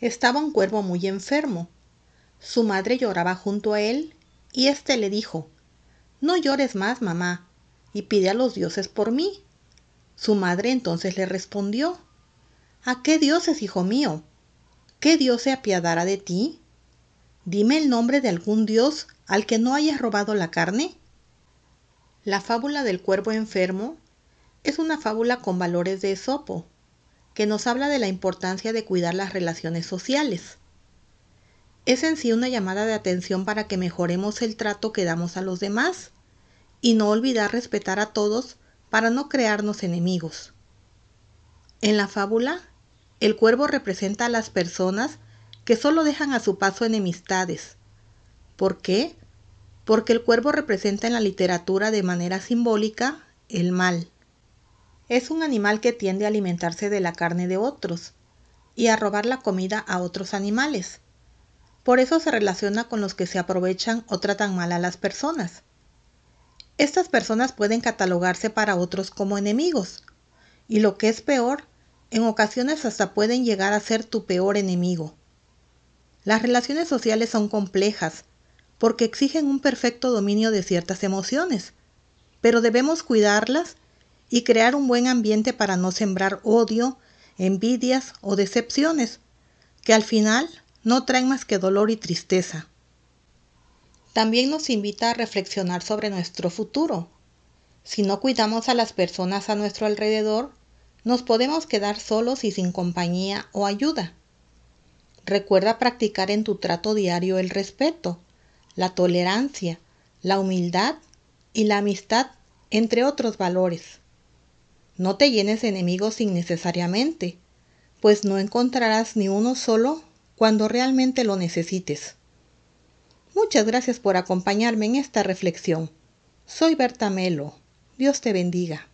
Estaba un cuervo muy enfermo. Su madre lloraba junto a él y éste le dijo, No llores más, mamá, y pide a los dioses por mí. Su madre entonces le respondió, ¿A qué dioses, hijo mío? ¿Qué dios se apiadará de ti? Dime el nombre de algún dios al que no hayas robado la carne. La fábula del cuervo enfermo es una fábula con valores de Esopo que nos habla de la importancia de cuidar las relaciones sociales. Es en sí una llamada de atención para que mejoremos el trato que damos a los demás y no olvidar respetar a todos para no crearnos enemigos. En la fábula, el cuervo representa a las personas que solo dejan a su paso enemistades. ¿Por qué? Porque el cuervo representa en la literatura de manera simbólica el mal. Es un animal que tiende a alimentarse de la carne de otros y a robar la comida a otros animales. Por eso se relaciona con los que se aprovechan o tratan mal a las personas. Estas personas pueden catalogarse para otros como enemigos y lo que es peor, en ocasiones hasta pueden llegar a ser tu peor enemigo. Las relaciones sociales son complejas porque exigen un perfecto dominio de ciertas emociones, pero debemos cuidarlas y crear un buen ambiente para no sembrar odio, envidias o decepciones, que al final no traen más que dolor y tristeza. También nos invita a reflexionar sobre nuestro futuro. Si no cuidamos a las personas a nuestro alrededor, nos podemos quedar solos y sin compañía o ayuda. Recuerda practicar en tu trato diario el respeto, la tolerancia, la humildad y la amistad, entre otros valores. No te llenes de enemigos innecesariamente, pues no encontrarás ni uno solo cuando realmente lo necesites. Muchas gracias por acompañarme en esta reflexión. Soy Berta Melo. Dios te bendiga.